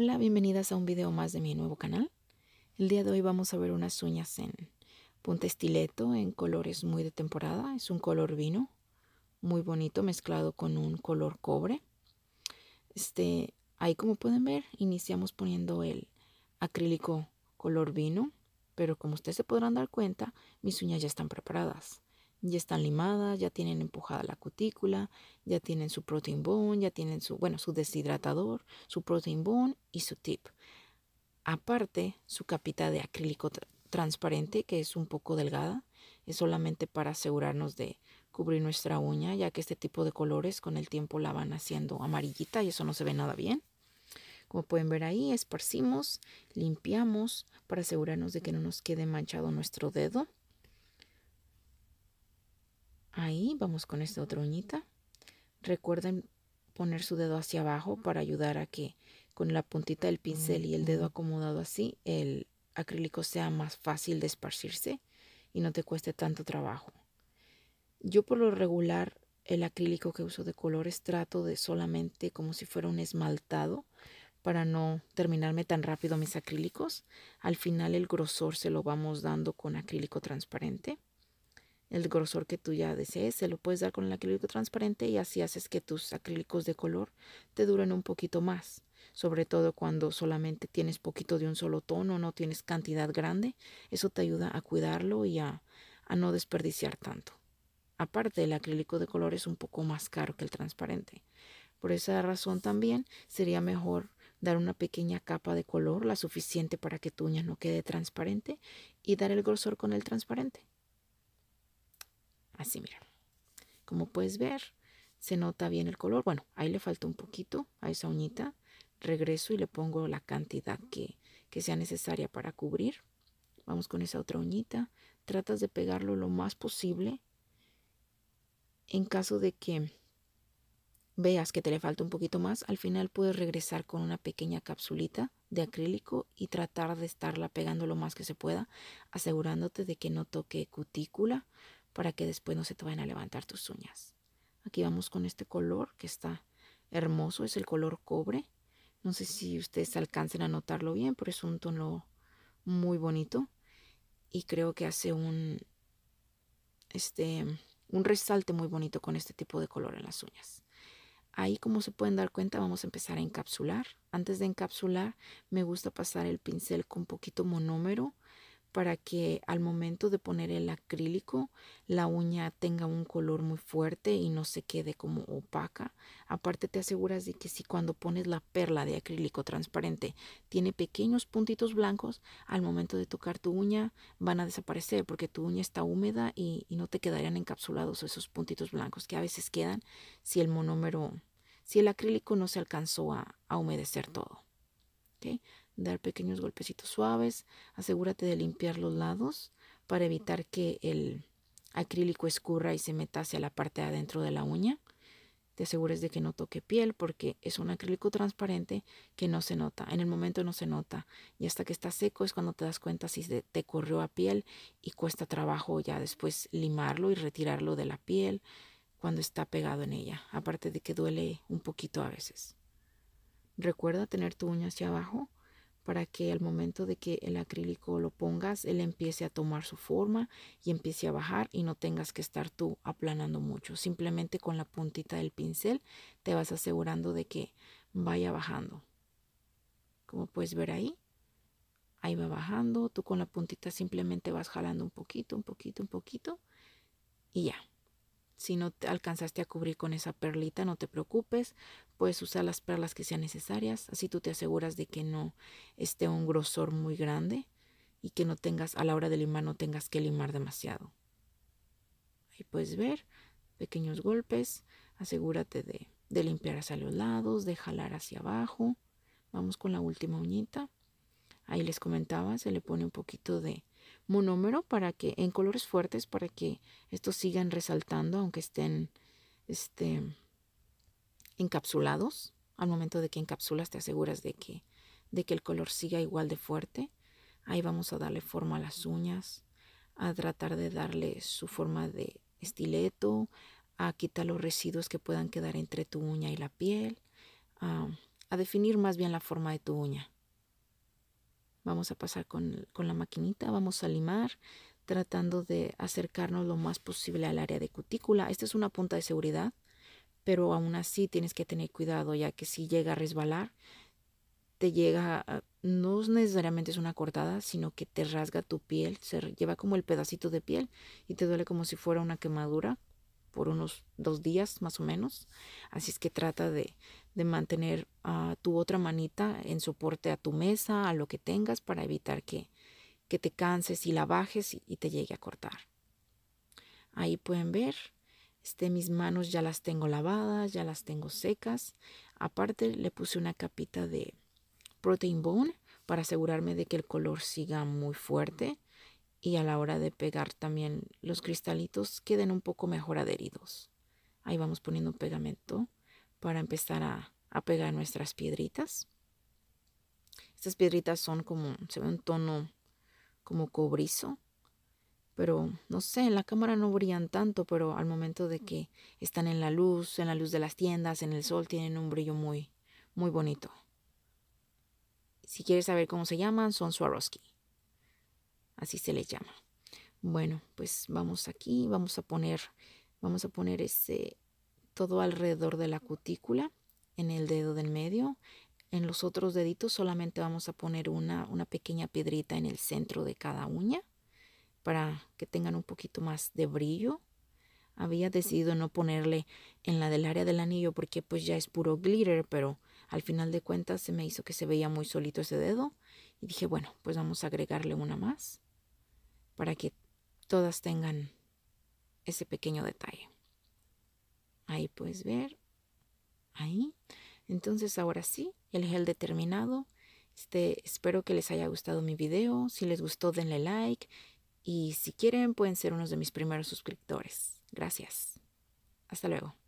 Hola, bienvenidas a un video más de mi nuevo canal. El día de hoy vamos a ver unas uñas en punta estileto en colores muy de temporada. Es un color vino muy bonito mezclado con un color cobre. Este, ahí como pueden ver iniciamos poniendo el acrílico color vino, pero como ustedes se podrán dar cuenta mis uñas ya están preparadas ya están limadas, ya tienen empujada la cutícula, ya tienen su protein bone, ya tienen su, bueno, su deshidratador, su protein bone y su tip. Aparte, su capita de acrílico transparente, que es un poco delgada, es solamente para asegurarnos de cubrir nuestra uña, ya que este tipo de colores con el tiempo la van haciendo amarillita y eso no se ve nada bien. Como pueden ver ahí, esparcimos, limpiamos para asegurarnos de que no nos quede manchado nuestro dedo. Ahí vamos con esta otra uñita. Recuerden poner su dedo hacia abajo para ayudar a que con la puntita del pincel y el dedo acomodado así, el acrílico sea más fácil de esparcirse y no te cueste tanto trabajo. Yo por lo regular el acrílico que uso de colores trato de solamente como si fuera un esmaltado para no terminarme tan rápido mis acrílicos. Al final el grosor se lo vamos dando con acrílico transparente el grosor que tú ya desees, se lo puedes dar con el acrílico transparente y así haces que tus acrílicos de color te duren un poquito más, sobre todo cuando solamente tienes poquito de un solo tono, no tienes cantidad grande, eso te ayuda a cuidarlo y a, no desperdiciar tanto. Aparte, el acrílico de color es un poco más caro que el transparente. Por esa razón también sería mejor dar una pequeña capa de color, la suficiente para que tu uña no quede transparente, y dar el grosor con el transparente. Así, mira. Como puedes ver, se nota bien el color. Bueno, ahí le falta un poquito a esa uñita. Regreso y le pongo la cantidad que, que sea necesaria para cubrir. Vamos con esa otra uñita. Tratas de pegarlo lo más posible. En caso de que veas que te le falta un poquito más, al final puedes regresar con una pequeña capsulita de acrílico y tratar de estarla pegando lo más que se pueda, asegurándote de que no toque cutícula para que después no se te vayan a levantar tus uñas. Aquí vamos con este color que está hermoso, es el color cobre. No sé si ustedes alcancen a notarlo bien, pero es un tono muy bonito y creo que hace un este un resalte muy bonito con este tipo de color en las uñas. Ahí como se pueden dar cuenta vamos a empezar a encapsular. Antes de encapsular me gusta pasar el pincel con poquito monómero para que al momento de poner el acrílico la uña tenga un color muy fuerte y no se quede como opaca. Aparte te aseguras de que si cuando pones la perla de acrílico transparente tiene pequeños puntitos blancos, al momento de tocar tu uña van a desaparecer porque tu uña está húmeda y, no te quedarían encapsulados esos puntitos blancos que a veces quedan si el monómero, si el acrílico no se alcanzó a, humedecer todo dar pequeños golpecitos suaves, asegúrate de limpiar los lados para evitar que el acrílico escurra y se meta hacia la parte de adentro de la uña. Te asegures de que no toque piel porque es un acrílico transparente que no se nota. En el momento no se nota. Y hasta que está seco es cuando te das cuenta si te corrió a piel y cuesta trabajo ya después limarlo y retirarlo de la piel cuando está pegado en ella. Aparte de que duele un poquito a veces. Recuerda tener tu uña hacia abajo para que al momento de que el acrílico lo pongas, él empiece a tomar su forma y empiece a bajar y no tengas que estar tú aplanando mucho. Simplemente con la puntita del pincel te vas asegurando de que vaya bajando. Como puedes ver ahí, ahí va bajando. Tú con la puntita simplemente vas jalando un poquito, un poquito, un poquito y ya. Si no te alcanzaste a cubrir con esa perlita, no te preocupes, puedes usar las perlas que sean necesarias, así tú te aseguras de que no esté un grosor muy grande y que no tengas, a la hora de limar, no tengas que limar demasiado. Ahí puedes ver, pequeños golpes, asegúrate de, de limpiar hacia los lados, de jalar hacia abajo. Vamos con la última uñita. Ahí les comentaba, se le pone un poquito de, monómero para que, en colores fuertes, para que estos sigan resaltando, aunque estén este, encapsulados. Al momento de que encapsulas, te aseguras de que, de que el color siga igual de fuerte. Ahí vamos a darle forma a las uñas, a tratar de darle su forma de estileto, a quitar los residuos que puedan quedar entre tu uña y la piel, a, a definir más bien la forma de tu uña. Vamos a pasar con, la maquinita, vamos a limar, tratando de acercarnos lo más posible al área de cutícula. Esta es una punta de seguridad, pero aún así tienes que tener cuidado, ya que si llega a resbalar, te llega, no necesariamente es una cortada, sino que te rasga tu piel, se lleva como el pedacito de piel y te duele como si fuera una quemadura por unos dos días más o menos. Así es que trata de, mantener a ah, tu otra manita en soporte a tu mesa, a lo que tengas, para evitar que, que te canses y la bajes y, y, te llegue a cortar. Ahí pueden ver, este, mis manos ya las tengo lavadas, ya las tengo secas. Aparte le puse una capita de protein bone para asegurarme de que el color siga muy fuerte y a la hora de pegar también los cristalitos queden un poco mejor adheridos. Ahí vamos poniendo pegamento para empezar a, pegar nuestras piedritas. Estas piedritas son como, se ve un tono como cobrizo, pero no sé, en la cámara no brillan tanto, pero al momento de que están en la luz, en la luz de las tiendas, en el sol, tienen un brillo muy, muy bonito. Si quieres saber cómo se llaman, son Swarovski así se le llama. Bueno, pues vamos aquí, vamos a poner, vamos a poner ese, todo alrededor de la cutícula, en el dedo del medio. En los otros deditos solamente vamos a poner una, una pequeña piedrita en el centro de cada uña para que tengan un poquito más de brillo. Había decidido no ponerle en la del área del anillo porque pues ya es puro glitter, pero al final de cuentas se me hizo que se veía muy solito ese dedo y dije, bueno, pues vamos a agregarle una más para que todas tengan ese pequeño detalle. Ahí puedes ver. Ahí. Entonces ahora sí, el gel determinado. Este, espero que les haya gustado mi video. Si les gustó, denle like. Y si quieren, pueden ser unos de mis primeros suscriptores. Gracias. Hasta luego.